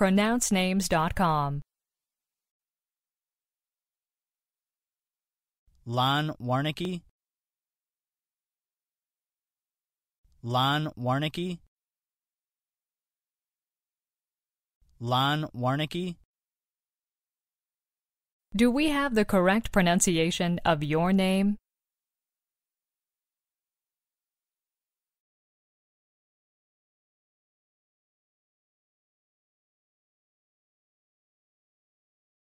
pronouncenames.com. Lon Warnicki Lon Warnicki Lon Warnicki Do we have the correct pronunciation of your name?